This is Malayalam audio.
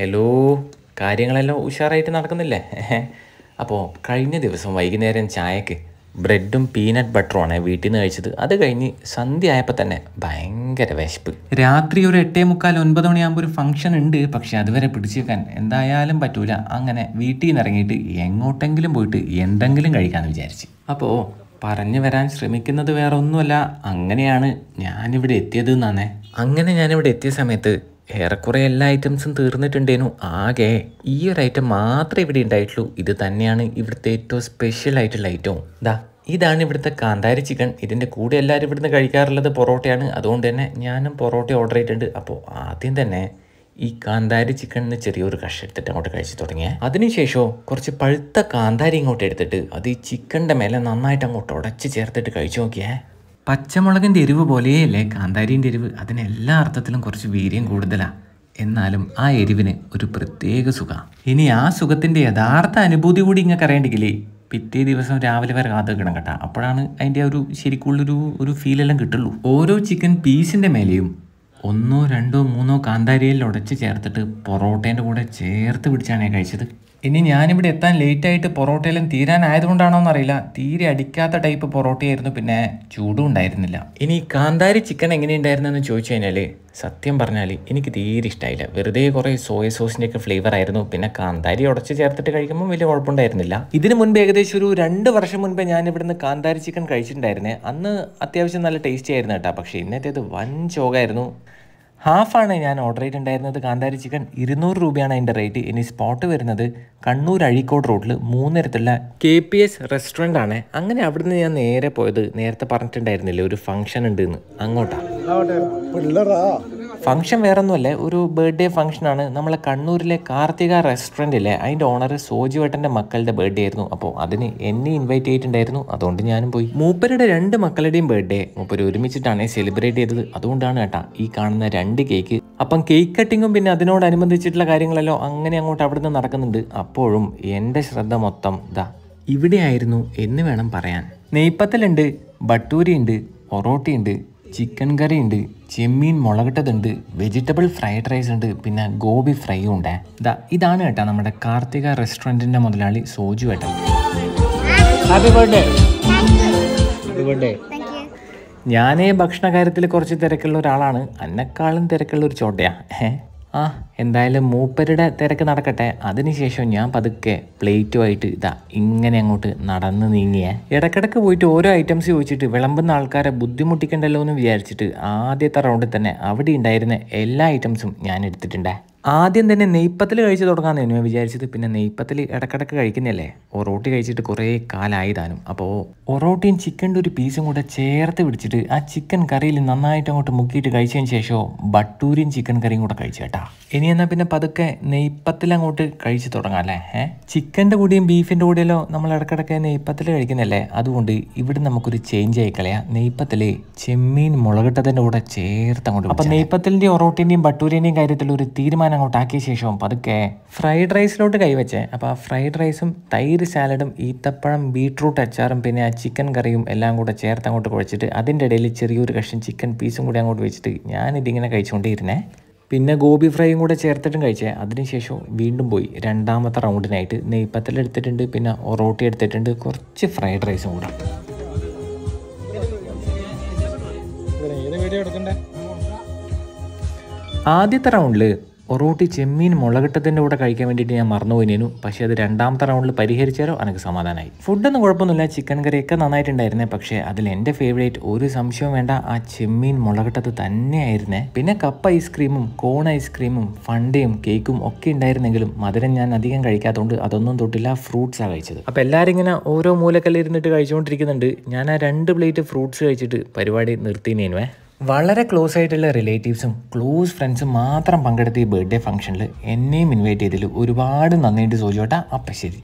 ഹലോ കാര്യങ്ങളെല്ലാം ഉഷാറായിട്ട് നടക്കുന്നില്ലേ അപ്പോൾ കഴിഞ്ഞ ദിവസം വൈകുന്നേരം ചായക്ക് ബ്രെഡും പീനട്ട് ബട്ടറുമാണ് വീട്ടിൽ നിന്ന് കഴിച്ചത് അത് കഴിഞ്ഞ് സന്ധ്യ ആയപ്പോൾ തന്നെ ഭയങ്കര വിശപ്പ് രാത്രി ഒരു എട്ടേ മുക്കാൽ ഒൻപത് മണിയാകുമ്പോൾ ഒരു ഫംഗ്ഷൻ ഉണ്ട് പക്ഷെ അതുവരെ പിടിച്ചേക്കാൻ എന്തായാലും പറ്റൂല അങ്ങനെ വീട്ടിൽ നിന്ന് ഇറങ്ങിയിട്ട് എങ്ങോട്ടെങ്കിലും പോയിട്ട് എന്തെങ്കിലും കഴിക്കാമെന്ന് വിചാരിച്ച് അപ്പോൾ പറഞ്ഞു വരാൻ ശ്രമിക്കുന്നത് വേറെ ഒന്നുമല്ല അങ്ങനെയാണ് ഞാനിവിടെ എത്തിയത് എന്നാണേ അങ്ങനെ ഞാനിവിടെ എത്തിയ സമയത്ത് ഏറെക്കുറെ എല്ലാ ഐറ്റംസും തീർന്നിട്ടുണ്ടേനു ആകെ ഈ ഒരു ഐറ്റം മാത്രമേ ഇവിടെ ഉണ്ടായിട്ടുള്ളൂ ഇത് തന്നെയാണ് ഇവിടുത്തെ ഏറ്റവും സ്പെഷ്യൽ ആയിട്ടുള്ള ഐറ്റവും ദാ ഇതാണ് ഇവിടുത്തെ കാന്താരി ചിക്കൻ ഇതിൻ്റെ കൂടെ എല്ലാവരും ഇവിടുന്ന് കഴിക്കാറുള്ളത് പൊറോട്ടയാണ് അതുകൊണ്ട് തന്നെ ഞാനും പൊറോട്ട ഓർഡർ ചെയ്തിട്ടുണ്ട് അപ്പോൾ ആദ്യം തന്നെ ഈ കാന്താരി ചിക്കൻ എന്ന് ചെറിയൊരു കഷ എടുത്തിട്ട് അങ്ങോട്ട് കഴിച്ചു തുടങ്ങിയേ അതിനുശേഷം കുറച്ച് പഴുത്ത കാന്താരി ഇങ്ങോട്ട് എടുത്തിട്ട് അത് ഈ ചിക്കൻ്റെ മേലെ നന്നായിട്ട് അങ്ങോട്ട് ഉടച്ച് ചേർത്തിട്ട് കഴിച്ചു നോക്കിയേ പച്ചമുളകിൻ്റെ എരിവ് പോലെയല്ലേ കാന്താരിൻ്റെ എരിവ് അതിന് എല്ലാ അർത്ഥത്തിലും കുറച്ച് വീര്യം കൂടുതലാണ് എന്നാലും ആ എരിവിന് ഒരു പ്രത്യേക സുഖം ഇനി ആ സുഖത്തിൻ്റെ യഥാർത്ഥ അനുഭൂതി കൂടി ഇങ്ങനെ അറിയേണ്ടെങ്കിലേ പിറ്റേ ദിവസം രാവിലെ വരെ കാത്തു കിടക്കണം കേട്ടോ അപ്പോഴാണ് അതിൻ്റെ ഒരു ശരിക്കുള്ളൊരു ഒരു ഫീലെല്ലാം കിട്ടുള്ളൂ ഓരോ ചിക്കൻ പീസിൻ്റെ മേലെയും ഒന്നോ രണ്ടോ മൂന്നോ കാന്താരിയിൽ ഉടച്ച് ചേർത്തിട്ട് പൊറോട്ടേൻ്റെ കൂടെ ചേർത്ത് പിടിച്ചാണ് ഞാൻ കഴിച്ചത് ഇനി ഞാനിവിടെ എത്താൻ ലേറ്റായിട്ട് പൊറോട്ടയിലും തീരാനായതുകൊണ്ടാണോ എന്നറിയില്ല തീരെ അടിക്കാത്ത ടൈപ്പ് പൊറോട്ടയായിരുന്നു പിന്നെ ചൂടും ഉണ്ടായിരുന്നില്ല ഇനി കാന്താരി ചിക്കൻ എങ്ങനെയുണ്ടായിരുന്നെന്ന് ചോദിച്ചു കഴിഞ്ഞാൽ സത്യം പറഞ്ഞാൽ എനിക്ക് തീരെ ഇഷ്ടമായില്ല വെറുതെ കുറേ സോയ സോസിൻ്റെയൊക്കെ ഫ്ലേവർ ആയിരുന്നു പിന്നെ കാന്താരി ഉടച്ച് ചേർത്തിട്ട് കഴിക്കുമ്പോൾ വലിയ കുഴപ്പമുണ്ടായിരുന്നില്ല ഇതിനു മുൻപ് ഏകദേശം ഒരു രണ്ട് വർഷം മുൻപേ ഞാൻ ഇവിടുന്ന് കാന്താരി ചിക്കൻ കഴിച്ചിട്ടുണ്ടായിരുന്നേ അന്ന് അത്യാവശ്യം നല്ല ടേസ്റ്റി ആയിരുന്നു കേട്ടോ പക്ഷേ ഇന്നത്തേത് വൻ ചോകായിരുന്നു ഹാഫാണ് ഞാൻ ഓർഡർ ചെയ്തിട്ടുണ്ടായിരുന്നത് കാന്താരി ചിക്കൻ ഇരുന്നൂറ് രൂപയാണ് അതിൻ്റെ റേറ്റ് ഇനി സ്പോട്ട് വരുന്നത് കണ്ണൂർ അഴീക്കോട് റോഡിൽ മൂന്നിടത്തുള്ള കെ പി എസ് റെസ്റ്റോറൻ്റ് ആണ് അങ്ങനെ അവിടെ നിന്ന് ഞാൻ നേരെ പോയത് നേരത്തെ പറഞ്ഞിട്ടുണ്ടായിരുന്നില്ലേ ഒരു ഫംഗ്ഷൻ ഉണ്ട് എന്ന് അങ്ങോട്ടാണ് ഫംഗ്ഷൻ വേറൊന്നുമല്ല ഒരു ബർത്ത്ഡേ ഫംഗ്ഷനാണ് നമ്മളെ കണ്ണൂരിലെ കാർത്തിക റെസ്റ്റോറൻറ്റില്ലേ അതിൻ്റെ ഓണർ വേട്ടൻ്റെ മക്കളുടെ ബർത്ത്ഡേ ആയിരുന്നു അപ്പോൾ അതിന് എന്നെ ഇൻവൈറ്റ് ചെയ്തിട്ടുണ്ടായിരുന്നു അതുകൊണ്ട് ഞാനും പോയി മൂപ്പരുടെ രണ്ട് മക്കളുടെയും ബർത്ത്ഡേ മൂപ്പർ ഒരുമിച്ചിട്ടാണ് സെലിബ്രേറ്റ് ചെയ്തത് അതുകൊണ്ടാണ് കേട്ടാ ഈ കാണുന്ന രണ്ട് കേക്ക് അപ്പം കേക്ക് കട്ടിങ്ങും പിന്നെ അതിനോടനുബന്ധിച്ചിട്ടുള്ള കാര്യങ്ങളല്ലോ അങ്ങനെ അങ്ങോട്ട് നിന്ന് നടക്കുന്നുണ്ട് അപ്പോഴും എൻ്റെ ശ്രദ്ധ മൊത്തം ഇതാ ഇവിടെയായിരുന്നു എന്ന് വേണം പറയാൻ നെയ്പ്പത്തലുണ്ട് ബട്ടൂരിയുണ്ട് പൊറോട്ടയുണ്ട് ചിക്കൻ കറി ഉണ്ട് ചെമ്മീൻ മുളകിട്ടതുണ്ട് വെജിറ്റബിൾ ഫ്രൈഡ് റൈസ് ഉണ്ട് പിന്നെ ഗോബി ഫ്രൈയും ഉണ്ട് ഇതാ ഇതാണ് കേട്ടോ നമ്മുടെ കാർത്തിക റെസ്റ്റോറൻറ്റിൻ്റെ മുതലാളി സോജു ഏട്ടൻ ഞാനേ ഭക്ഷണ കാര്യത്തിൽ കുറച്ച് തിരക്കുള്ള ഒരാളാണ് എന്നെക്കാളും തിരക്കുള്ള ഒരു ചോട്ടയാണ് ഏഹ് ആ എന്തായാലും മൂപ്പരുടെ തിരക്ക് നടക്കട്ടെ അതിനുശേഷം ഞാൻ പതുക്കെ പ്ലേറ്റുമായിട്ട് ഇതാ ഇങ്ങനെ അങ്ങോട്ട് നടന്ന് നീങ്ങിയേ ഇടക്കിടക്ക് പോയിട്ട് ഓരോ ഐറ്റംസ് ചോദിച്ചിട്ട് വിളമ്പുന്ന ആൾക്കാരെ ബുദ്ധിമുട്ടിക്കണ്ടല്ലോ എന്ന് വിചാരിച്ചിട്ട് ആദ്യത്തെ റൗണ്ടിൽ തന്നെ അവിടെ ഉണ്ടായിരുന്ന എല്ലാ ഐറ്റംസും ഞാൻ എടുത്തിട്ടുണ്ടേ ആദ്യം തന്നെ നെയ്പ്പത്തിൽ കഴിച്ച് തുടങ്ങാമെന്ന് ഞാൻ വിചാരിച്ചത് പിന്നെ നെയ്പ്പത്തിൽ ഇടക്കിടക്ക് കഴിക്കുന്നതല്ലേ ഒറോട്ടി കഴിച്ചിട്ട് കുറേ കാലായി താനും അപ്പോൾ ഒറോട്ടിയും ചിക്കൻ്റെ ഒരു പീസും കൂടെ ചേർത്ത് പിടിച്ചിട്ട് ആ ചിക്കൻ കറിയിൽ നന്നായിട്ട് അങ്ങോട്ട് മുക്കിയിട്ട് കഴിച്ചതിന് ശേഷമോ ബട്ടൂരിയും ചിക്കൻ കറിയും കൂടെ കഴിച്ചു ഇനി എന്നാൽ പിന്നെ പതുക്കെ നെയ്പ്പത്തിൽ അങ്ങോട്ട് കഴിച്ച് തുടങ്ങാം അല്ലേ ഏ ചിക്കൻ്റെ കൂടിയും ബീഫിൻ്റെ കൂടിയല്ലോ നമ്മൾ ഇടക്കിടക്ക് നെയ്പ്പത്തിൽ കഴിക്കുന്നല്ലേ അതുകൊണ്ട് ഇവിടെ നമുക്കൊരു ചേഞ്ച് ആയി കളയാം നെയ്പ്പത്തിൽ ചെമ്മീൻ മുളകിട്ടതിൻ്റെ കൂടെ ചേർത്ത് അങ്ങോട്ട് അപ്പോൾ നെയ്പ്പത്തിൻ്റെയും ഒറോട്ടിൻ്റെയും ബട്ടൂരിൻ്റെയും കാര്യത്തിൽ ഒരു തീരുമാനം അങ്ങോട്ട് ആക്കിയ ശേഷവും പതുക്കെ ഫ്രൈഡ് റൈസിലോട്ട് കൈവച്ചേ അപ്പോൾ ആ ഫ്രൈഡ് റൈസും തൈര് സാലഡും ഈത്തപ്പഴം ബീട്രൂട്ട് അച്ചാറും പിന്നെ ആ ചിക്കൻ കറിയും എല്ലാം കൂടെ ചേർത്ത് അങ്ങോട്ട് കുഴച്ചിട്ട് അതിൻ്റെ ഇടയിൽ ചെറിയൊരു കഷ്ണം ചിക്കൻ പീസും കൂടി അങ്ങോട്ട് വെച്ചിട്ട് ഞാനിതിങ്ങനെ കഴിച്ചുകൊണ്ടിരുന്നേ പിന്നെ ഗോപി ഫ്രൈയും കൂടെ ചേർത്തിട്ടും കഴിച്ചേ അതിനുശേഷം വീണ്ടും പോയി രണ്ടാമത്തെ റൗണ്ടിനായിട്ട് നെയ്പ്പത്തൽ എടുത്തിട്ടുണ്ട് പിന്നെ ഒറോട്ടി എടുത്തിട്ടുണ്ട് കുറച്ച് ഫ്രൈഡ് റൈസും കൂടെ ആദ്യത്തെ റൗണ്ടിൽ പൊറോട്ടി ചെമ്മീൻ മുളകിട്ടത്തിൻ്റെ കൂടെ കഴിക്കാൻ വേണ്ടിയിട്ട് ഞാൻ മറന്നുപോയിനു പക്ഷേ അത് രണ്ടാമത്തെ റൗണ്ടിൽ പരിഹരിച്ചാലോ എനിക്ക് സമാധാനമായി ഫുഡൊന്നും കുഴപ്പമൊന്നുമില്ല ചിക്കൻ കറിയൊക്കെ നന്നായിട്ടുണ്ടായിരുന്നേ പക്ഷേ അതിൽ എൻ്റെ ഫേവറേറ്റ് ഒരു സംശയവും വേണ്ട ആ ചെമ്മീൻ മുളകിട്ടത് തന്നെയായിരുന്നേ പിന്നെ കപ്പ് ഐസ്ക്രീമും കോൺ ഐസ്ക്രീമും ഫണ്ടയും കേക്കും ഒക്കെ ഉണ്ടായിരുന്നെങ്കിലും മധുരം ഞാൻ അധികം കഴിക്കാത്തതുകൊണ്ട് അതൊന്നും തൊട്ടില്ല ഫ്രൂട്ട്സാണ് കഴിച്ചത് അപ്പോൾ എല്ലാവരും ഇങ്ങനെ ഓരോ മൂലക്കല്ലിരുന്നിട്ട് കഴിച്ചുകൊണ്ടിരിക്കുന്നുണ്ട് ഞാൻ ആ രണ്ട് പ്ലേറ്റ് ഫ്രൂട്ട്സ് കഴിച്ചിട്ട് പരിപാടി നിർത്തിനേനുവേ വളരെ ക്ലോസ് ആയിട്ടുള്ള റിലേറ്റീവ്സും ക്ലോസ് ഫ്രണ്ട്സും മാത്രം പങ്കെടുത്ത ഈ ബർത്ത്ഡേ ഫംഗ്ഷനിൽ എന്നെയും ഇൻവൈറ്റ് ചെയ്തതിൽ ഒരുപാട് നന്ദിയുണ്ട് സോജോട്ട അപ്പം ശരി